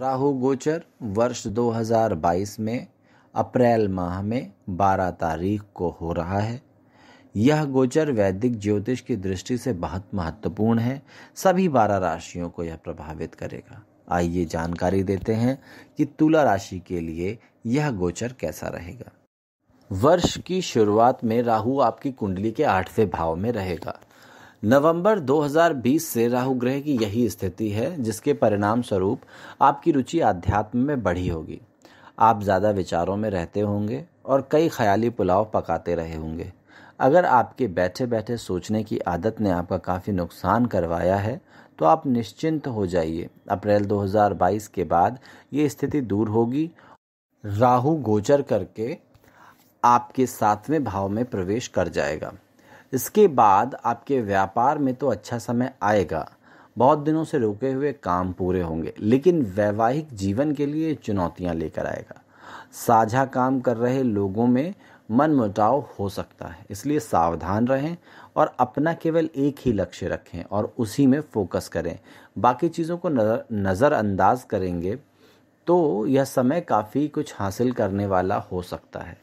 राहु गोचर वर्ष 2022 में अप्रैल माह में 12 तारीख को हो रहा है यह गोचर वैदिक ज्योतिष की दृष्टि से बहुत महत्वपूर्ण है सभी 12 राशियों को यह प्रभावित करेगा आइए जानकारी देते हैं कि तुला राशि के लिए यह गोचर कैसा रहेगा वर्ष की शुरुआत में राहु आपकी कुंडली के आठवें भाव में रहेगा नवंबर 2020 से राहु ग्रह की यही स्थिति है जिसके परिणाम स्वरूप आपकी रुचि अध्यात्म में बढ़ी होगी आप ज़्यादा विचारों में रहते होंगे और कई ख्याली पुलाव पकाते रहे होंगे अगर आपके बैठे बैठे सोचने की आदत ने आपका काफ़ी नुकसान करवाया है तो आप निश्चिंत हो जाइए अप्रैल 2022 के बाद ये स्थिति दूर होगी राहु गोचर करके आपके सातवें भाव में प्रवेश कर जाएगा इसके बाद आपके व्यापार में तो अच्छा समय आएगा बहुत दिनों से रुके हुए काम पूरे होंगे लेकिन वैवाहिक जीवन के लिए चुनौतियां लेकर आएगा साझा काम कर रहे लोगों में मन मुटाव हो सकता है इसलिए सावधान रहें और अपना केवल एक ही लक्ष्य रखें और उसी में फोकस करें बाकी चीज़ों को नज़र नज़रअंदाज करेंगे तो यह समय काफ़ी कुछ हासिल करने वाला हो सकता है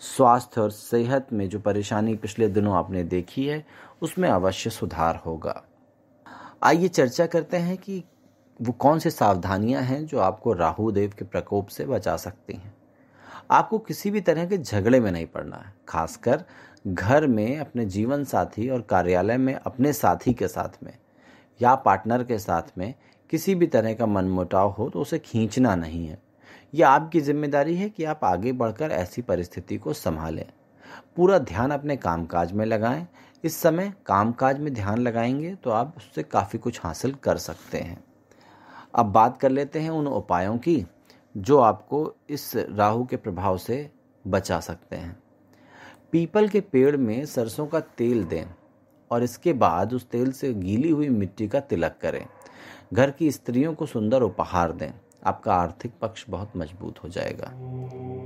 स्वास्थ्य और सेहत में जो परेशानी पिछले दिनों आपने देखी है उसमें अवश्य सुधार होगा आइए चर्चा करते हैं कि वो कौन सी सावधानियां हैं जो आपको राहु देव के प्रकोप से बचा सकती हैं आपको किसी भी तरह के झगड़े में नहीं पड़ना है खासकर घर में अपने जीवन साथी और कार्यालय में अपने साथी के साथ में या पार्टनर के साथ में किसी भी तरह का मनमुटाव हो तो उसे खींचना नहीं है यह आपकी जिम्मेदारी है कि आप आगे बढ़कर ऐसी परिस्थिति को संभालें पूरा ध्यान अपने कामकाज में लगाएं इस समय कामकाज में ध्यान लगाएंगे तो आप उससे काफ़ी कुछ हासिल कर सकते हैं अब बात कर लेते हैं उन उपायों की जो आपको इस राहु के प्रभाव से बचा सकते हैं पीपल के पेड़ में सरसों का तेल दें और इसके बाद उस तेल से गीली हुई मिट्टी का तिलक करें घर की स्त्रियों को सुंदर उपहार दें आपका आर्थिक पक्ष बहुत मजबूत हो जाएगा